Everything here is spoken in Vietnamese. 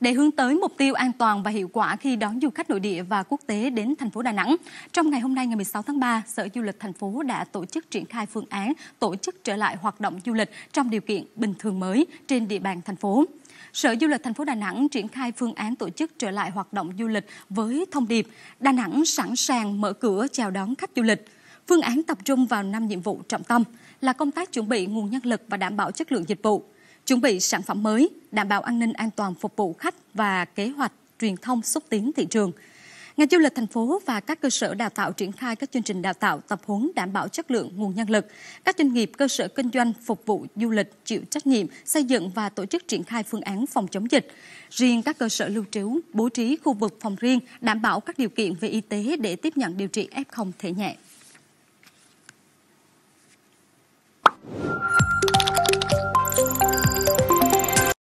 để hướng tới mục tiêu an toàn và hiệu quả khi đón du khách nội địa và quốc tế đến thành phố Đà Nẵng. Trong ngày hôm nay ngày 16 tháng 3, Sở Du lịch thành phố đã tổ chức triển khai phương án tổ chức trở lại hoạt động du lịch trong điều kiện bình thường mới trên địa bàn thành phố. Sở Du lịch thành phố Đà Nẵng triển khai phương án tổ chức trở lại hoạt động du lịch với thông điệp Đà Nẵng sẵn sàng mở cửa chào đón khách du lịch. Phương án tập trung vào 5 nhiệm vụ trọng tâm là công tác chuẩn bị nguồn nhân lực và đảm bảo chất lượng dịch vụ, chuẩn bị sản phẩm mới, đảm bảo an ninh an toàn phục vụ khách và kế hoạch truyền thông xúc tiến thị trường. Ngành du lịch thành phố và các cơ sở đào tạo triển khai các chương trình đào tạo tập huấn đảm bảo chất lượng nguồn nhân lực. Các doanh nghiệp, cơ sở kinh doanh phục vụ du lịch chịu trách nhiệm xây dựng và tổ chức triển khai phương án phòng chống dịch. Riêng các cơ sở lưu trú bố trí khu vực phòng riêng đảm bảo các điều kiện về y tế để tiếp nhận điều trị F0 thể nhẹ.